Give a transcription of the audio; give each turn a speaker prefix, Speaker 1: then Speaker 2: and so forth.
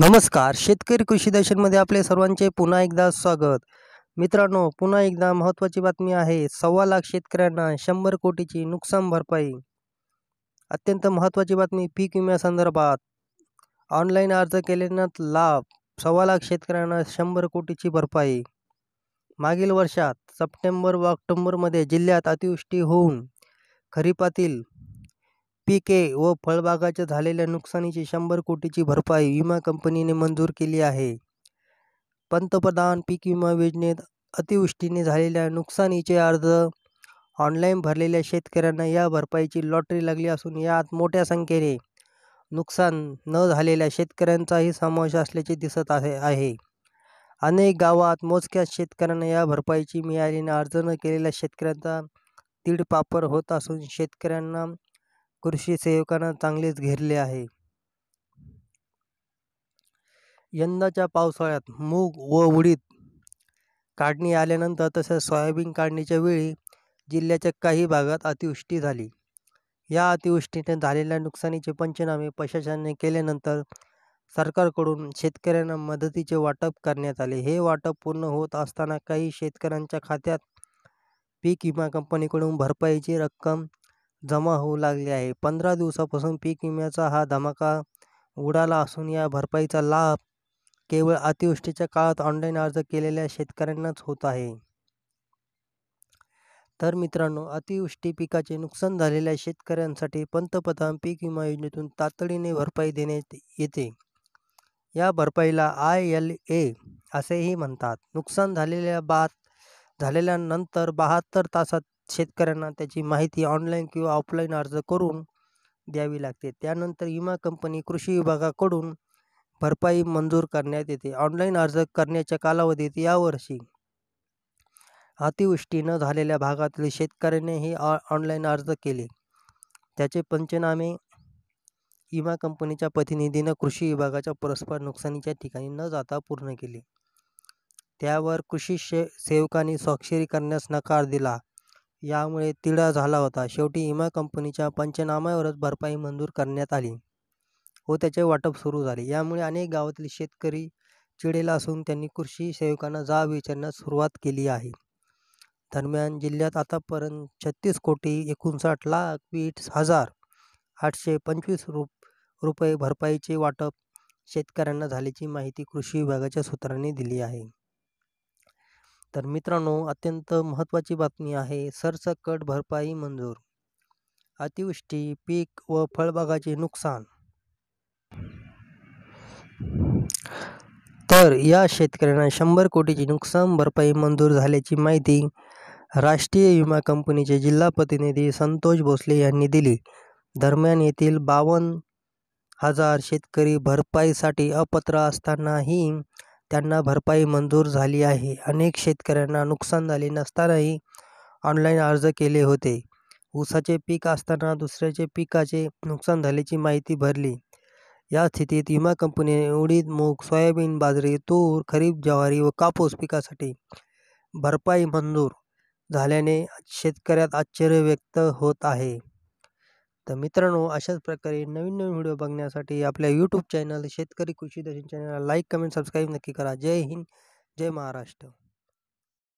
Speaker 1: नमस्कार शेतकरी कृषी दर्शनमध्ये आपले सर्वांचे पुन्हा एकदा स्वागत मित्रांनो पुन्हा एकदा महत्त्वाची बातमी आहे सव्वा लाख शेतकऱ्यांना शंभर कोटीची नुकसान भरपाई अत्यंत महत्त्वाची बातमी पीक विम्यासंदर्भात ऑनलाईन अर्ज केल्यानं लाभ सव्वा लाख शेतकऱ्यांना शंभर कोटीची भरपाई मागील वर्षात सप्टेंबर व ऑक्टोंबरमध्ये जिल्ह्यात अतिवृष्टी होऊन खरीपातील पिके व फळबागाच्या झालेल्या नुकसानीची शंभर कोटीची भरपाई विमा कंपनीने मंजूर केली आहे पंतप्रधान पीक विमा योजनेत अतिवृष्टीने झालेल्या नुकसानीचे अर्ज ऑनलाईन भरलेल्या शेतकऱ्यांना या भरपाईची लॉटरी लागली असून यात मोठ्या संख्येने नुकसान न झालेल्या शेतकऱ्यांचाही समावेश असल्याचे दिसत आहे आहे अनेक गावात मोजक्या शेतकऱ्यांना या भरपाईची मिळाली अर्ज न केलेल्या शेतकऱ्यांचा तीडपापर होत असून शेतकऱ्यांना कृषी सेवकांना चांगलेच घेरले आहे यंदाच्या पावसाळ्यात मूग व उडीद काढणी आल्यानंतर तसेच सोयाबीन काढणीच्या वेळी जिल्ह्याच्या काही भागात अतिवृष्टी झाली या अतिवृष्टीने झालेल्या नुकसानीचे पंचनामे प्रशासनाने केल्यानंतर सरकारकडून शेतकऱ्यांना मदतीचे वाटप करण्यात आले हे वाटप पूर्ण होत असताना काही शेतकऱ्यांच्या खात्यात पीक विमा कंपनीकडून भरपाईची रक्कम जमा होऊ लागले आहे पंधरा दिवसापासून पीक विम्याचा हा धमाका उडाला असून या भरपाईचा लाभ केवळ अतिवृष्टीच्या काळात ऑनलाईन अर्ज केलेल्या शेतकऱ्यांनाच होत आहे तर मित्रांनो अतिवृष्टी पिकाचे नुकसान झालेल्या शेतकऱ्यांसाठी पंतप्रधान पीक विमा योजनेतून तातडीने भरपाई देण्यात येते या भरपाईला आय एल ए असेही म्हणतात नुकसान झालेल्या बाद झालेल्यानंतर बहात्तर तासात शेतकऱ्यांना त्याची माहिती ऑनलाईन किंवा ऑफलाईन अर्ज करून द्यावी लागते त्यानंतर विमा कंपनी कृषी विभागाकडून भरपाई मंजूर करण्यात येते ऑनलाईन अर्ज करण्याच्या कालावधीत यावर्षी अतिवृष्टी न झालेल्या भागातील शेतकऱ्यांनी ऑ ऑनलाईन अर्ज केले त्याचे पंचनामे विमा कंपनीच्या प्रतिनिधीनं कृषी विभागाच्या परस्पर नुकसानीच्या ठिकाणी न जाता पूर्ण केले त्यावर कृषी शे सेवकांनी स्वाक्षरी करण्यास नकार दिला यामुळे तिढा झाला होता शेवटी इमा कंपनीच्या पंचनाम्यावरच भरपाई मंजूर करण्यात आली व त्याचे वाटप सुरू झाले यामुळे अनेक गावातील शेतकरी चिडेला असून त्यांनी कृषी सेवकांना जाब विचारण्यास सुरुवात केली आहे दरम्यान जिल्ह्यात आतापर्यंत छत्तीस कोटी एकोणसाठ लाख वीस हजार आठशे पंचवीस रुप रुपये भरपाईचे वाटप शेतकऱ्यांना झाल्याची माहिती कृषी विभागाच्या सूत्रांनी दिली आहे तर मित्रांनो अत्यंत महत्त्वाची बातमी आहे सरसकट भरपाई मंजूर अतिवृष्टी पीक व फळबागाचे नुकसान तर या शेतकऱ्यांना शंभर कोटीची नुकसान भरपाई मंजूर झाल्याची माहिती राष्ट्रीय विमा कंपनीचे जिल्हा प्रतिनिधी संतोष भोसले यांनी दिली दरम्यान येथील बावन्न हजार शेतकरी भरपाईसाठी अपात्र असतानाही त्यांना भरपाई मंजूर झाली आहे अनेक शेतकऱ्यांना नुकसान झाले नसतानाही ऑनलाईन अर्ज केले होते ऊसाचे पीक असताना दुसऱ्याचे पिकाचे नुकसान झाल्याची माहिती भरली या स्थितीत विमा कंपनीने उडीद मूग सोयाबीन बाजरी तूर खरीप ज्वारी व कापूस पिकासाठी भरपाई मंजूर झाल्याने शेतकऱ्यात आश्चर्य व्यक्त होत आहे तर मित्रांनो अशाच प्रकारे नवीन नवीन व्हिडिओ बघण्यासाठी आपल्या यूट्यूब चॅनल शेतकरी कृषी दर्शन चॅनलला लाईक कमेंट सबस्क्राईब नक्की करा जय हिंद जय महाराष्ट्र